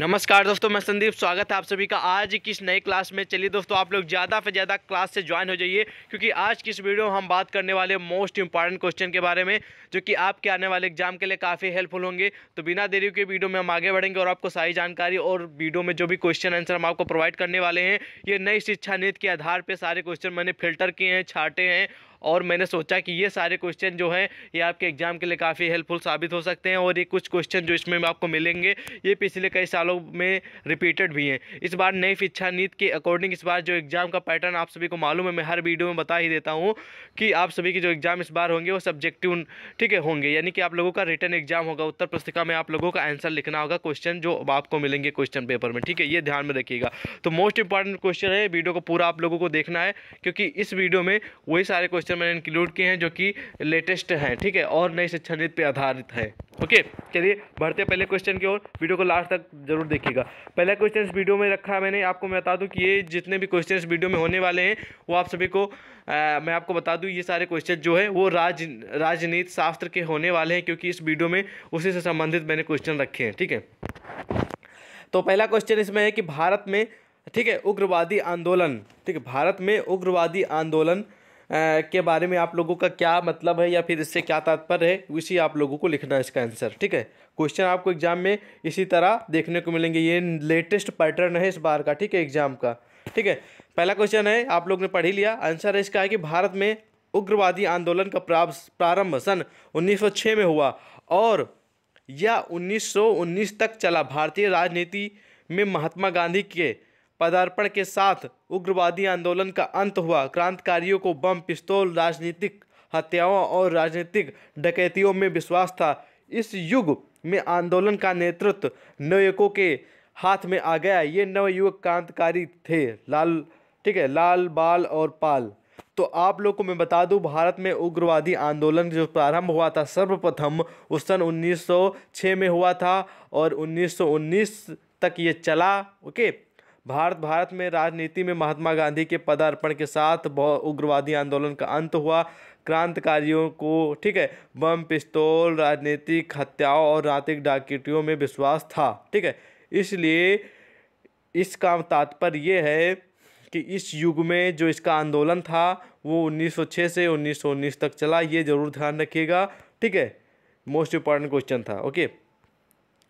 नमस्कार दोस्तों मैं संदीप स्वागत है आप सभी का आज किस नए क्लास में चलिए दोस्तों आप लोग ज़्यादा से ज़्यादा क्लास से ज्वाइन हो जाइए क्योंकि आज की इस वीडियो में हम बात करने वाले मोस्ट इंपॉर्टेंट क्वेश्चन के बारे में जो कि आपके आने वाले एग्जाम के लिए काफ़ी हेल्पफुल होंगे तो बिना देरी के वीडियो में हम आगे बढ़ेंगे और आपको सारी जानकारी और वीडियो में जो भी क्वेश्चन आंसर हम आपको प्रोवाइड करने वाले हैं ये नई शिक्षा नीति के आधार पर सारे क्वेश्चन मैंने फिल्टर किए हैं छाटे हैं और मैंने सोचा कि ये सारे क्वेश्चन जो हैं ये आपके एग्ज़ाम के लिए काफ़ी हेल्पफुल साबित हो सकते हैं और ये कुछ क्वेश्चन जो इसमें आपको मिलेंगे ये पिछले कई सालों में रिपीटेड भी हैं इस बार नई शिक्षा नीति के अकॉर्डिंग इस बार जो एग्ज़ाम का पैटर्न आप सभी को मालूम है मैं हर वीडियो में बता ही देता हूँ कि आप सभी के जो एग्ज़ाम इस बार होंगे वो सब्जेक्टिव ठीक है होंगे यानी कि आप लोगों का रिटर्न एग्ज़ाम होगा उत्तर पुस्तिका में आप लोगों का आंसर लिखना होगा क्वेश्चन जो आपको मिलेंगे क्वेश्चन पेपर में ठीक है ये ध्यान में रखिएगा तो मोस्ट इंपॉर्टेंट क्वेश्चन है वीडियो को पूरा आप लोगों को देखना है क्योंकि इस वीडियो में वही सारे क्वेश्चन क्वेश्चन मैंने इंक्लूड किए हैं जो कि लेटेस्ट हैं ठीक है और नई शिक्षा नीति पर आधारित है ओके चलिए बढ़ते पहले क्वेश्चन की ओर वीडियो को लास्ट तक जरूर देखिएगा पहला क्वेश्चन वीडियो में रखा है मैंने आपको मैं बता दूं कि ये जितने भी क्वेश्चन वीडियो में होने वाले हैं वो आप सभी को आ, मैं आपको बता दूँ ये सारे क्वेश्चन जो है वो राज राजनीति शास्त्र के होने वाले हैं क्योंकि इस वीडियो में उसी से संबंधित मैंने क्वेश्चन रखे हैं ठीक है तो पहला क्वेश्चन इसमें है कि भारत में ठीक है उग्रवादी आंदोलन ठीक है भारत में उग्रवादी आंदोलन के बारे में आप लोगों का क्या मतलब है या फिर इससे क्या तात्पर्य है उसी आप लोगों को लिखना है इसका आंसर ठीक है क्वेश्चन आपको एग्जाम में इसी तरह देखने को मिलेंगे ये लेटेस्ट पैटर्न है इस बार का ठीक है एग्जाम का ठीक है पहला क्वेश्चन है आप लोग ने पढ़ ही लिया आंसर है इसका है कि भारत में उग्रवादी आंदोलन का प्रारंभ सन उन्नीस में हुआ और यह 1919 तक चला भारतीय राजनीति में महात्मा गांधी के पदार्पण के साथ उग्रवादी आंदोलन का अंत हुआ क्रांतिकारियों को बम पिस्तौल राजनीतिक हत्याओं और राजनीतिक डकैतियों में विश्वास था इस युग में आंदोलन का नेतृत्व नवयुवकों के हाथ में आ गया ये नवयुवक क्रांतिकारी थे लाल ठीक है लाल बाल और पाल तो आप लोग को मैं बता दूं भारत में उग्रवादी आंदोलन जो प्रारंभ हुआ था सर्वप्रथम उस सन 1906 में हुआ था और 1919 तक ये चला ओके भारत भारत में राजनीति में महात्मा गांधी के पदार्पण के साथ बहुत उग्रवादी आंदोलन का अंत हुआ क्रांतिकारियों को ठीक है बम पिस्तौल राजनीतिक हत्याओं और रातिक डाकिटियों में विश्वास था ठीक है इसलिए इसका तात्पर्य ये है कि इस युग में जो इसका आंदोलन था वो 1906 से 1919 तक चला ये ज़रूर ध्यान रखिएगा ठीक है मोस्ट इम्पॉर्टेंट क्वेश्चन था ओके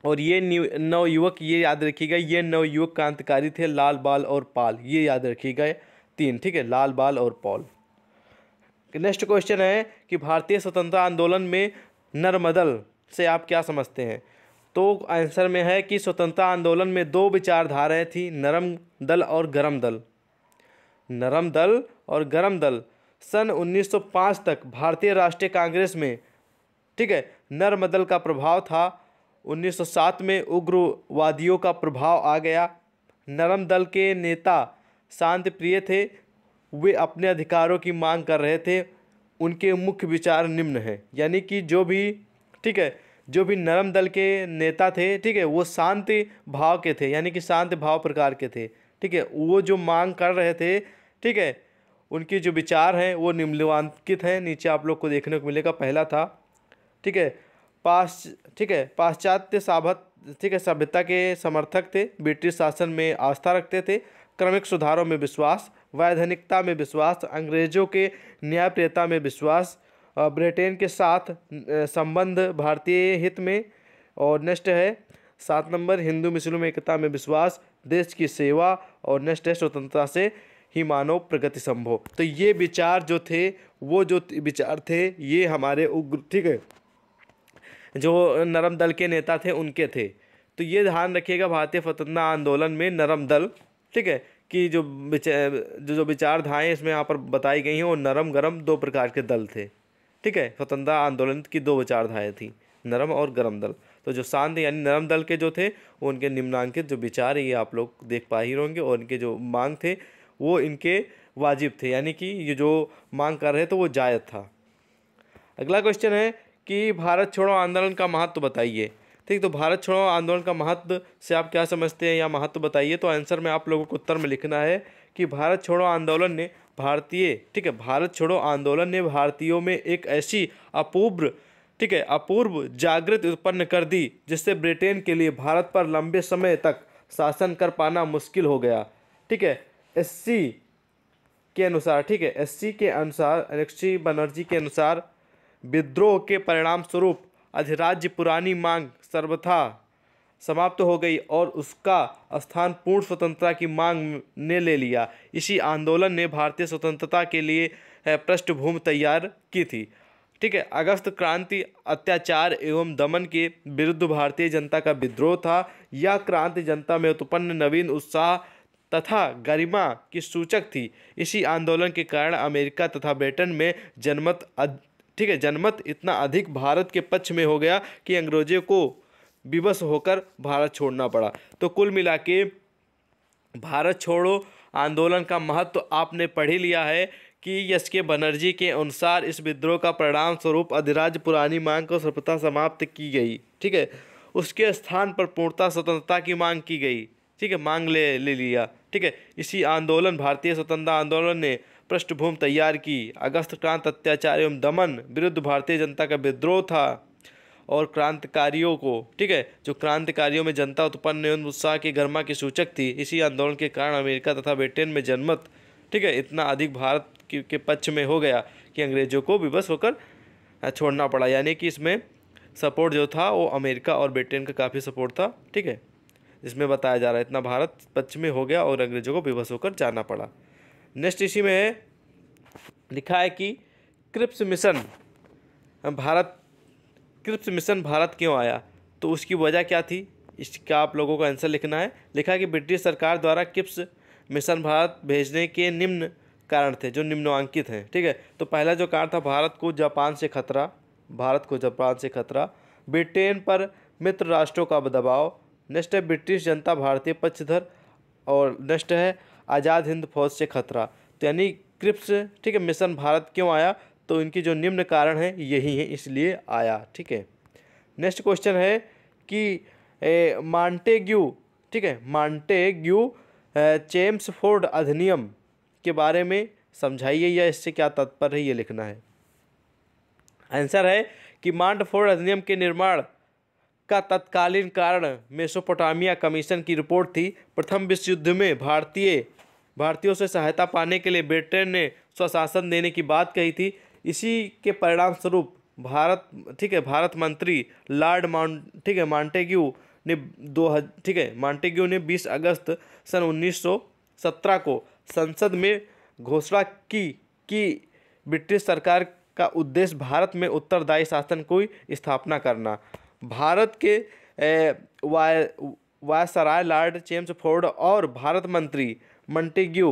और ये नव युवक ये याद रखिएगा ये नव युवक क्रांतिकारी थे लाल बाल और पाल ये याद रखिएगा तीन ठीक है लाल बाल और पॉल नेक्स्ट क्वेश्चन है कि भारतीय स्वतंत्रता आंदोलन में नर्मदल से आप क्या समझते हैं तो आंसर में है कि स्वतंत्रता आंदोलन में दो विचारधाराएं थी नरम दल और गरम दल नरम दल और गरम दल सन 1905 तक भारतीय राष्ट्रीय कांग्रेस में ठीक है नर्मदल का प्रभाव था 1907 में उग्रवादियों का प्रभाव आ गया नरम दल के नेता शांत प्रिय थे वे अपने अधिकारों की मांग कर रहे थे उनके मुख्य विचार निम्न हैं यानी कि जो भी ठीक है जो भी नरम दल के नेता थे ठीक है वो शांत भाव के थे यानी कि शांत भाव प्रकार के थे ठीक है वो जो मांग कर रहे थे ठीक है उनके जो विचार हैं वो निम्नलिखित हैं नीचे आप लोग को देखने को मिलेगा पहला था ठीक है पाश ठीक है पाश्चात्य साभत ठीक है सभ्यता के समर्थक थे ब्रिटिश शासन में आस्था रखते थे क्रमिक सुधारों में विश्वास वैधानिकता में विश्वास अंग्रेजों के न्यायप्रियता में विश्वास ब्रिटेन के साथ संबंध भारतीय हित में और नेक्स्ट है सात नंबर हिंदू मुस्लिम एकता में विश्वास देश की सेवा और नेक्स्ट है स्वतंत्रता से ही मानव प्रगति संभव तो ये विचार जो थे वो जो विचार थे ये हमारे उग्र ठीक है जो नरम दल के नेता थे उनके थे तो ये ध्यान रखिएगा भारतीय स्वतंत्रता आंदोलन में नरम दल ठीक है कि जो जो जो विचारधाएँ इसमें यहाँ पर बताई गई हैं वो नरम गरम दो प्रकार के दल थे ठीक है स्वतंत्रता आंदोलन की दो विचारधाएँ थी नरम और गरम दल तो जो शांत यानी नरम दल के जो थे वो उनके निम्नांकित जो विचार ये आप लोग देख पा ही होंगे और इनके जो मांग थे वो इनके वाजिब थे यानी कि ये जो मांग कर रहे थे वो जायज़ था अगला क्वेश्चन है कि भारत छोड़ो आंदोलन का महत्व बताइए ठीक तो भारत छोड़ो आंदोलन का महत्व से आप क्या समझते हैं या महत्व बताइए तो आंसर में आप लोगों को उत्तर में लिखना है कि भारत छोड़ो आंदोलन ने भारतीय ठीक है भारत छोड़ो आंदोलन ने भारतीयों में एक ऐसी अपूर्व ठीक है अपूर्व जागृति उत्पन्न कर दी जिससे ब्रिटेन के लिए भारत पर लंबे समय तक शासन कर पाना मुश्किल हो गया ठीक है एससी के अनुसार ठीक है एससी के अनुसार एनक्सी बनर्जी के अनुसार विद्रोह के परिणाम स्वरूप अधिराज्य पुरानी मांग सर्वथा समाप्त हो गई और उसका स्थान पूर्ण स्वतंत्रता की मांग ने ले लिया इसी आंदोलन ने भारतीय स्वतंत्रता के लिए पृष्ठभूमि तैयार की थी ठीक है अगस्त क्रांति अत्याचार एवं दमन के विरुद्ध भारतीय जनता का विद्रोह था यह क्रांति जनता में उत्पन्न नवीन उत्साह तथा गरिमा की सूचक थी इसी आंदोलन के कारण अमेरिका तथा ब्रिटेन में जनमत ठीक है जनमत इतना अधिक भारत के पक्ष में हो गया कि अंग्रेजों को विवश होकर भारत छोड़ना पड़ा तो कुल मिला के भारत छोड़ो आंदोलन का महत्व तो आपने पढ़ ही लिया है कि यश के बनर्जी के अनुसार इस विद्रोह का परिणाम स्वरूप अधिराज्य पुरानी मांग को सफलता समाप्त की गई ठीक है उसके स्थान पर पूर्णता स्वतंत्रता की मांग की गई ठीक है मांग ले ले लिया ठीक है इसी आंदोलन भारतीय स्वतंत्रता आंदोलन ने पृष्ठभूमि तैयार की अगस्त क्रांत अत्याचार एवं दमन विरुद्ध भारतीय जनता का विद्रोह था और क्रांतिकारियों को ठीक है जो क्रांतिकारियों में जनता उत्पन्न एवं उत्साह की गर्मा की सूचक थी इसी आंदोलन के कारण अमेरिका तथा ब्रिटेन में जनमत ठीक है इतना अधिक भारत के पक्ष में हो गया कि अंग्रेज़ों को विवश होकर छोड़ना पड़ा यानी कि इसमें सपोर्ट जो था वो अमेरिका और ब्रिटेन का काफ़ी सपोर्ट था ठीक है इसमें बताया जा रहा है इतना भारत पक्ष में हो गया और अंग्रेज़ों को विवश होकर जाना पड़ा नेक्स्ट इसी में लिखा है कि Cripps mission Bharat Cripps mission Bharat क्यों आया तो उसकी वजह क्या थी इसका आप लोगों को आंसर लिखना है लिखा है कि ब्रिटिश सरकार द्वारा क्रिप्स मिशन भारत भेजने के निम्न कारण थे जो निम्नांकित हैं ठीक है तो पहला जो कारण था भारत को जापान से खतरा भारत को जापान से खतरा ब्रिटेन पर मित्र राष्ट्रों का दबाव नेक्स्ट है ब्रिटिश जनता भारतीय पक्षधर और नेक्स्ट है आज़ाद हिंद फौज से खतरा तो यानी क्रिप्स ठीक है मिशन भारत क्यों आया तो इनकी जो निम्न कारण है यही है इसलिए आया ठीक है नेक्स्ट क्वेश्चन है कि मांटेग्यू ठीक है मांटेग्यू चेम्स फोर्ड अधिनियम के बारे में समझाइए या इससे क्या तत्पर है ये लिखना है आंसर है कि मांट फोर्ड अधिनियम के निर्माण का तत्कालीन कारण मेसोपोटामिया कमीशन की रिपोर्ट थी प्रथम विश्व युद्ध में भारतीय भारतीयों से सहायता पाने के लिए ब्रिटेन ने स्वशासन देने की बात कही थी इसी के परिणाम स्वरूप भारत ठीक है भारत मंत्री लॉर्ड माउंट ठीक है मॉन्टेग्यू ने दो ठीक है मॉन्टेग्यू ने 20 अगस्त सन 1917 को संसद में घोषणा की कि ब्रिटिश सरकार का उद्देश्य भारत में उत्तरदायी शासन की स्थापना करना भारत के वाय वायसराय लॉर्ड चेम्स फोर्ड और भारत मंत्री मंटेग्यू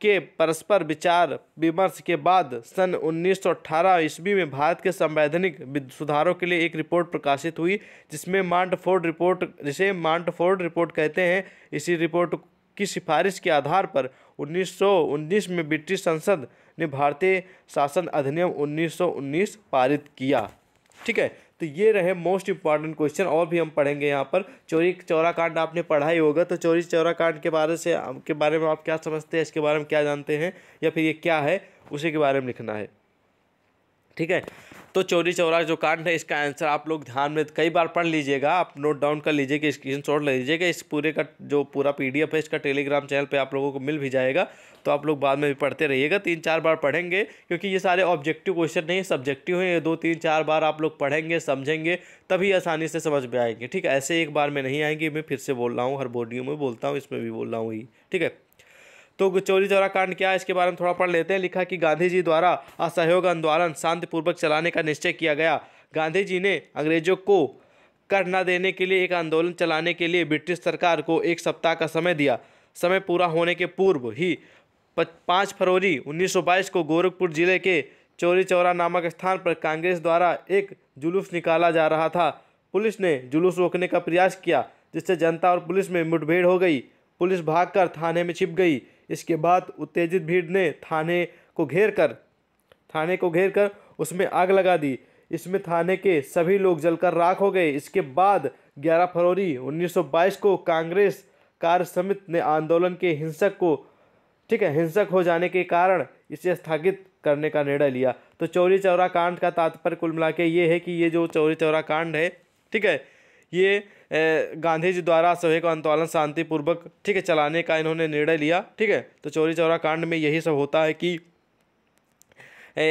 के परस्पर विचार विमर्श के बाद सन 1918 ईस्वी में भारत के संवैधानिक सुधारों के लिए एक रिपोर्ट प्रकाशित हुई जिसमें मांटफोर्ड रिपोर्ट जिसे मांटफोर्ड रिपोर्ट कहते हैं इसी रिपोर्ट की सिफारिश के आधार पर 1919 में ब्रिटिश संसद ने भारतीय शासन अधिनियम 1919 पारित किया ठीक है तो ये रहे मोस्ट इंपॉर्टेंट क्वेश्चन और भी हम पढ़ेंगे यहाँ पर चोरी चौरा कांड आपने पढ़ा ही होगा तो चोरी चौरा कांड के बारे से के बारे में आप क्या समझते हैं इसके बारे में क्या जानते हैं या फिर ये क्या है उसी के बारे में लिखना है ठीक है तो चोरी चौरा जो कांड है इसका आंसर आप लोग ध्यान में कई बार पढ़ लीजिएगा आप नोट डाउन कर लीजिएगा स्क्रीन शॉट ले लीजिएगा इस पूरे का जो पूरा पी है इसका टेलीग्राम चैनल पर आप लोगों को मिल भी जाएगा तो आप लोग बाद में भी पढ़ते रहिएगा तीन चार बार पढ़ेंगे क्योंकि ये सारे ऑब्जेक्टिव क्वेश्चन नहीं सब्जेक्टिव हैं ये दो तीन चार बार आप लोग पढ़ेंगे समझेंगे तभी आसानी से समझ में आएंगे ठीक है ऐसे एक बार में नहीं आएंगे मैं फिर से बोल रहा हूँ हर बॉडियो में बोलता हूँ इसमें भी बोल रहा हूँ ठीक है तो चौरी चौरा कांड क्या है इसके बारे में थोड़ा पढ़ लेते हैं लिखा कि गांधी जी द्वारा असहयोग आंदोलन शांतिपूर्वक चलाने का निश्चय किया गया गांधी जी ने अंग्रेजों को कर न देने के लिए एक आंदोलन चलाने के लिए ब्रिटिश सरकार को एक सप्ताह का समय दिया समय पूरा होने के पूर्व ही पाँच फरवरी 1922 को गोरखपुर जिले के चौरी चौरा नामक स्थान पर कांग्रेस द्वारा एक जुलूस निकाला जा रहा था पुलिस ने जुलूस रोकने का प्रयास किया जिससे जनता और पुलिस में मुठभेड़ हो गई पुलिस भागकर थाने में छिप गई इसके बाद उत्तेजित भीड़ ने थाने को घेर कर थाने को घेर कर उसमें आग लगा दी इसमें थाने के सभी लोग जलकर राख हो गए इसके बाद 11 फरवरी 1922 को कांग्रेस कार्य समिति ने आंदोलन के हिंसक को ठीक है हिंसक हो जाने के कारण इसे स्थगित करने का निर्णय लिया तो चौरी चौरा कांड का तात्पर्य कुल मिला के ये है कि ये जो चौरी चौरा कांड है ठीक है ये गांधी जी द्वारा सभी को आंदोलन शांतिपूर्वक ठीक है चलाने का इन्होंने निर्णय लिया ठीक है तो चोरी चौरा कांड में यही सब होता है कि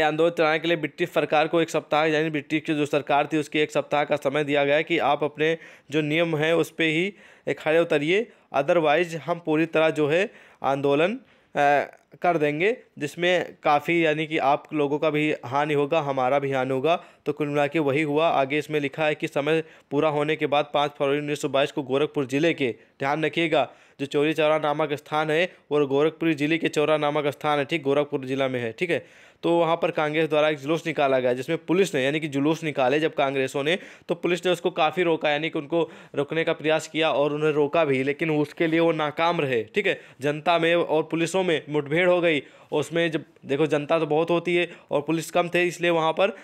आंदोलन चलाने के लिए ब्रिटिश सरकार को एक सप्ताह यानी ब्रिटिश की जो सरकार थी उसके एक सप्ताह का समय दिया गया कि आप अपने जो नियम हैं उस पर ही खड़े उतरिए अदरवाइज हम पूरी तरह जो है आंदोलन कर देंगे जिसमें काफ़ी यानी कि आप लोगों का भी हानि होगा हमारा भी हानि होगा तो कुल मिला के वही हुआ आगे इसमें लिखा है कि समय पूरा होने के बाद पाँच फरवरी उन्नीस सौ बाईस को गोरखपुर ज़िले के ध्यान रखिएगा जो चौरी चौरा नामक स्थान है और गोरखपुर ज़िले के चौरा नामक स्थान है ठीक गोरखपुर ज़िला में है ठीक है तो वहाँ पर कांग्रेस द्वारा एक जुलूस निकाला गया जिसमें पुलिस ने यानी कि जुलूस निकाले जब कांग्रेसों ने तो पुलिस ने उसको काफ़ी रोका यानी कि उनको रोकने का प्रयास किया और उन्हें रोका भी लेकिन उसके लिए वो नाकाम रहे ठीक है जनता में और पुलिसों में मुठभेड़ हो गई उसमें जब देखो जनता तो बहुत होती है और पुलिस कम थे इसलिए वहाँ पर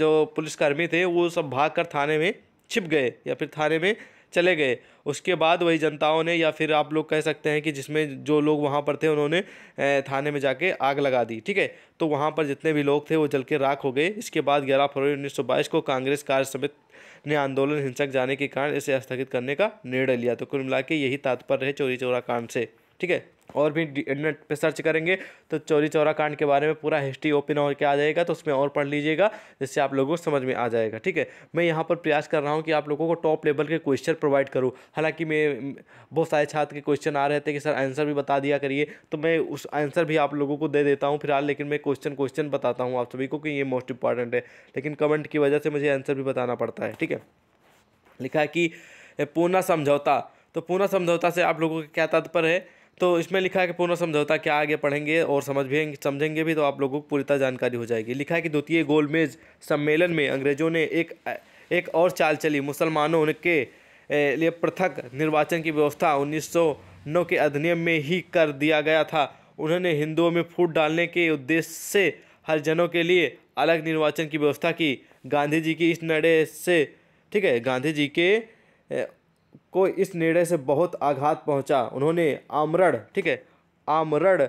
जो पुलिसकर्मी थे वो सब भाग कर थाने में छिप गए या फिर थाने में चले गए उसके बाद वही जनताओं ने या फिर आप लोग कह सकते हैं कि जिसमें जो लोग वहाँ पर थे उन्होंने थाने में जाके आग लगा दी ठीक है तो वहाँ पर जितने भी लोग थे वो जल के राख हो गए इसके बाद ग्यारह फरवरी उन्नीस को कांग्रेस कार्य समिति ने आंदोलन हिंसक जाने के कारण इसे स्थगित करने का निर्णय लिया तो कुल मिला के यही तात्पर्य है चोरी चोरा कांड से ठीक है और भी इंटरनेट पे सर्च करेंगे तो चौरी चौरा कांड के बारे में पूरा हिस्ट्री ओपन होकर आ जाएगा तो उसमें और पढ़ लीजिएगा जिससे आप लोगों को समझ में आ जाएगा ठीक है मैं यहाँ पर प्रयास कर रहा हूँ कि आप लोगों को टॉप लेवल के क्वेश्चन प्रोवाइड करूँ हालांकि मैं बहुत सारे छात्र के क्वेश्चन आ रहे थे कि सर आंसर भी बता दिया करिए तो मैं उस आंसर भी आप लोगों को दे देता हूँ फिलहाल लेकिन मैं क्वेश्चन क्वेश्चन बताता हूँ आप सभी को कि ये मोस्ट इंपॉर्टेंट है लेकिन कमेंट की वजह से मुझे आंसर भी बताना पड़ता है ठीक है लिखा है कि पूना समझौता तो पूना समझौता से आप लोगों का क्या तात्पर्य है तो इसमें लिखा है कि पूर्ण समझौता क्या आगे पढ़ेंगे और समझ भी समझेंगे भी तो आप लोगों को पूरी तरह जानकारी हो जाएगी लिखा है कि द्वितीय गोलमेज सम्मेलन में अंग्रेज़ों ने एक एक और चाल चली मुसलमानों के लिए पृथक निर्वाचन की व्यवस्था नौ के अधिनियम में ही कर दिया गया था उन्होंने हिंदुओं में फूट डालने के उद्देश्य से हरिजनों के लिए अलग निर्वाचन की व्यवस्था की गांधी जी की इस निर्णय से ठीक है गांधी जी के को इस निर्णय से बहुत आघात पहुंचा उन्होंने आमरण ठीक है आमरण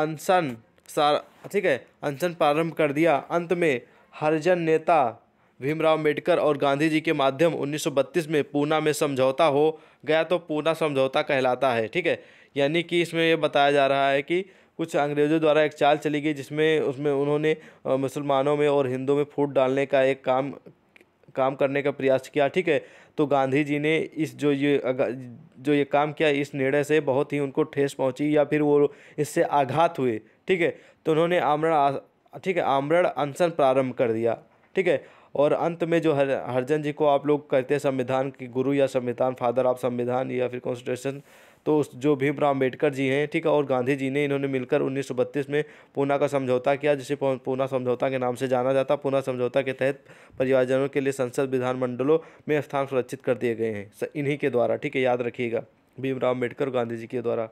अनशन सार ठीक है अनशन प्रारंभ कर दिया अंत में हरजन नेता भीमराव अम्बेडकर और गांधी जी के माध्यम 1932 में पूना में समझौता हो गया तो पूना समझौता कहलाता है ठीक है यानी कि इसमें यह बताया जा रहा है कि कुछ अंग्रेज़ों द्वारा एक चाल चली गई जिसमें उसमें उन्होंने मुसलमानों में और हिंदुओं में फूट डालने का एक काम काम करने का प्रयास किया ठीक है तो गांधी जी ने इस जो ये जो ये काम किया इस निर्णय से बहुत ही उनको ठेस पहुंची या फिर वो इससे आघात हुए ठीक है तो उन्होंने आमरण ठीक है आमरण अनशन प्रारंभ कर दिया ठीक है और अंत में जो हर हरजन जी को आप लोग कहते हैं संविधान के गुरु या संविधान फादर ऑफ संविधान या फिर कॉन्स्टिट्यूशन तो जो भीमराव अम्बेडकर जी हैं ठीक है और गांधी जी ने इन्होंने मिलकर उन्नीस में पूना का समझौता किया जिसे पूना समझौता के नाम से जाना जाता पूना समझौता के तहत परिवारजनों के लिए संसद विधानमंडलों में स्थान सुरक्षित कर दिए गए हैं इन्हीं के द्वारा ठीक है याद रखिएगा भीमराव अम्बेडकर और गांधी जी के द्वारा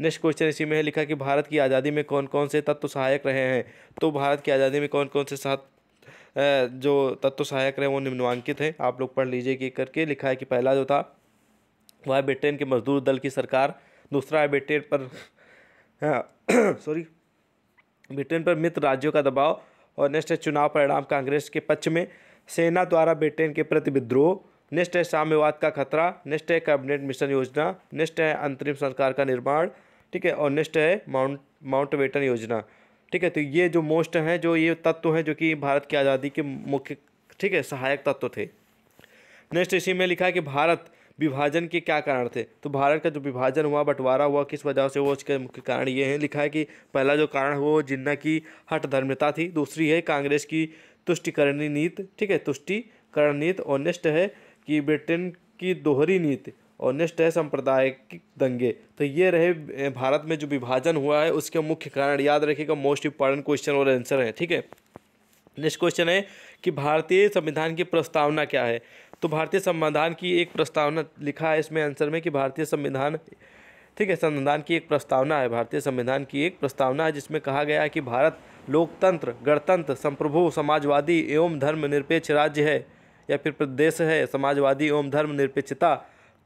नेक्स्ट क्वेश्चन इसी में है लिखा कि भारत की आज़ादी में कौन कौन से तत्व सहायक रहे हैं तो भारत की आज़ादी में कौन कौन से साथ जो तत्व सहायक रहे वो निम्नवांकित हैं आप लोग पढ़ लीजिए कि करके लिखा है कि पहला जो था वह ब्रिटेन के मजदूर दल की सरकार दूसरा है ब्रिटेन पर सॉरी हाँ, ब्रिटेन पर मित्र राज्यों का दबाव और नेक्स्ट है चुनाव परिणाम कांग्रेस के पक्ष में सेना द्वारा ब्रिटेन के प्रति विद्रोह नेक्स्ट है साम्यवाद का खतरा नेक्स्ट है कैबिनेट मिशन योजना नेक्स्ट है अंतरिम सरकार का निर्माण ठीक है और नेक्स्ट है माउंट माउंट वेटन योजना ठीक है तो ये जो मोस्ट हैं जो ये तत्व हैं जो कि भारत की आज़ादी के मुख्य ठीक है सहायक तत्व थे नेक्स्ट इसी में लिखा है कि भारत विभाजन के क्या कारण थे तो भारत का जो विभाजन हुआ बंटवारा हुआ किस वजह से हुआ उसके मुख्य कारण ये हैं लिखा है कि पहला जो कारण हुआ वो जिन्ना की हट धर्मता थी दूसरी है कांग्रेस की तुष्टिकरणी नीति ठीक है तुष्टिकरण नीति और नेक्स्ट है कि ब्रिटेन की दोहरी नीति और नेक्स्ट है सांप्रदायिक दंगे तो ये रहे भारत में जो विभाजन हुआ है उसके मुख्य कारण याद रखिएगा मोस्ट इंपॉर्टेंट क्वेश्चन और आंसर है ठीक है नेक्स्ट क्वेश्चन है कि भारतीय संविधान की प्रस्तावना क्या है तो भारतीय संविधान की एक प्रस्तावना लिखा है इसमें आंसर में कि भारतीय संविधान ठीक है संविधान की एक प्रस्तावना है भारतीय संविधान की एक प्रस्तावना है जिसमें कहा गया है कि भारत लोकतंत्र गणतंत्र संप्रभु समाजवादी एवं धर्मनिरपेक्ष राज्य है या फिर प्रदेश है समाजवादी एवं धर्मनिरपेक्षता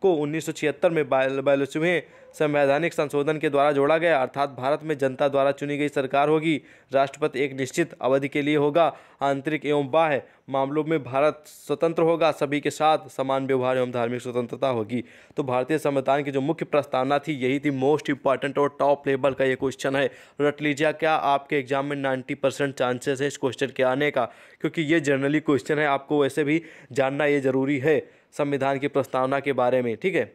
को 1976 में बयालीसवें संवैधानिक संशोधन के द्वारा जोड़ा गया अर्थात भारत में जनता द्वारा चुनी गई सरकार होगी राष्ट्रपति एक निश्चित अवधि के लिए होगा आंतरिक एवं बाह्य मामलों में भारत स्वतंत्र होगा सभी के साथ समान व्यवहार एवं धार्मिक स्वतंत्रता होगी तो भारतीय संविधान की जो मुख्य प्रस्तावना थी यही थी मोस्ट इंपॉर्टेंट और टॉप लेवल का ये क्वेश्चन है रट लीजिए क्या आपके एग्जाम में नाइन्टी परसेंट चांसेस है इस क्वेश्चन के आने का क्योंकि ये जनरली क्वेश्चन है आपको वैसे भी जानना ये ज़रूरी है संविधान की प्रस्तावना के बारे में ठीक है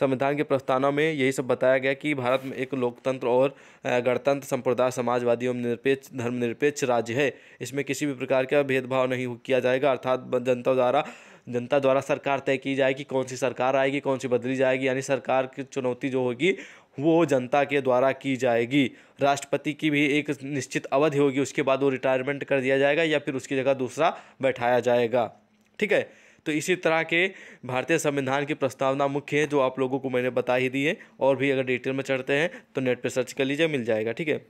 संविधान की प्रस्तावना में यही सब बताया गया कि भारत में एक लोकतंत्र और गणतंत्र संप्रदाय समाजवादी एवं निरपेक्ष धर्मनिरपेक्ष राज्य है इसमें किसी भी प्रकार का भेदभाव नहीं किया जाएगा अर्थात जनता द्वारा जनता द्वारा सरकार तय की जाएगी कौन सी सरकार आएगी कौन सी बदली जाएगी यानी सरकार की चुनौती जो होगी वो जनता के द्वारा की जाएगी राष्ट्रपति की भी एक निश्चित अवधि होगी उसके बाद वो रिटायरमेंट कर दिया जाएगा या फिर उसकी जगह दूसरा बैठाया जाएगा ठीक है तो इसी तरह के भारतीय संविधान की प्रस्तावना मुख्य है जो आप लोगों को मैंने बता ही दी है और भी अगर डिटेल में चढ़ते हैं तो नेट पर सर्च कर लीजिए मिल जाएगा ठीक है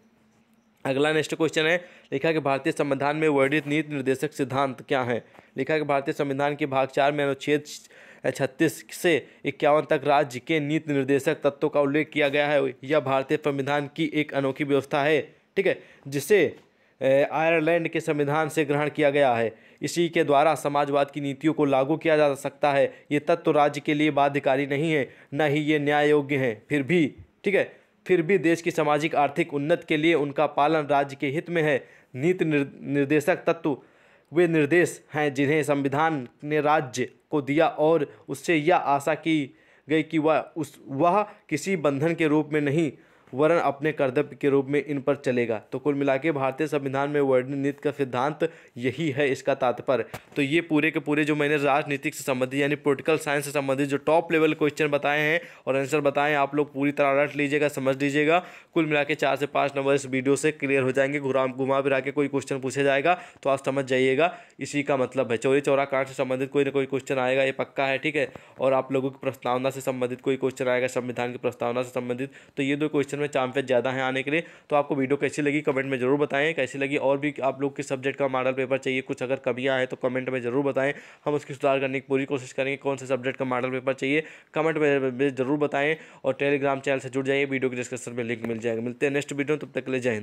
अगला नेक्स्ट क्वेश्चन है लिखा कि भारतीय संविधान में वर्णित नीति निर्देशक सिद्धांत क्या है लिखा कि भारतीय संविधान के भाग चार में अनुच्छेद छत्तीस से इक्यावन तक राज्य के नीति निर्देशक तत्वों का उल्लेख किया गया है यह भारतीय संविधान की एक अनोखी व्यवस्था है ठीक है जिसे आयरलैंड के संविधान से ग्रहण किया गया है इसी के द्वारा समाजवाद की नीतियों को लागू किया जा सकता है ये तत्व तो राज्य के लिए बाध्यकारी नहीं है न ही ये न्याय योग्य हैं फिर भी ठीक है फिर भी देश की सामाजिक आर्थिक उन्नत के लिए उनका पालन राज्य के हित में है नीति निर्देशक तत्व वे निर्देश हैं जिन्हें संविधान ने राज्य को दिया और उससे यह आशा की गई कि वह उस वह किसी बंधन के रूप में नहीं वरन अपने कर्तव्य के रूप में इन पर चलेगा तो कुल मिला के भारतीय संविधान में वर्णित का सिद्धांत यही है इसका तात्पर्य तो ये पूरे के पूरे जो मैंने राजनीतिक से संबंधित यानी पोलिटिकल साइंस से संबंधित जो टॉप लेवल क्वेश्चन बताए हैं और आंसर बताएं आप लोग पूरी तरह रट लीजिएगा समझ लीजिएगा कुल मिला के चार से पाँच नंबर इस वीडियो से क्लियर हो जाएंगे घुरा घुमा फिरा के कोई क्वेश्चन पूछा जाएगा तो आप समझ जाइएगा इसी का मतलब है चौरी चौरा कांड से संबंधित कोई ना कोई क्वेश्चन आएगा ये पक्का है ठीक है और आप लोगों की प्रस्तावना से संबंधित कोई क्वेश्चन आएगा संविधान की प्रस्तावना से संबंधित तो ये दो क्वेश्चन में चांसेस ज़्यादा हैं आने के लिए तो आपको वीडियो कैसी लगी कमेंट में ज़रूर बताएं कैसी लगी और भी आप लोग किस सब्जेक्ट का मॉडल पेपर चाहिए कुछ अगर कमियाँ हैं तो कमेंट में ज़रूर बताएं हम उसकी सुधार करने की पूरी कोशिश करेंगे कौन से सब्जेक्ट का मॉडल पेपर चाहिए कमेंट में ज़रूर बताएं और टेलीग्राम चैनल से जुड़ जाइए वीडियो के डिस्क्रिप्शन में लिंक मिल जाएगा मिलते हैं नेक्स्ट वीडियो तब तक ले लिए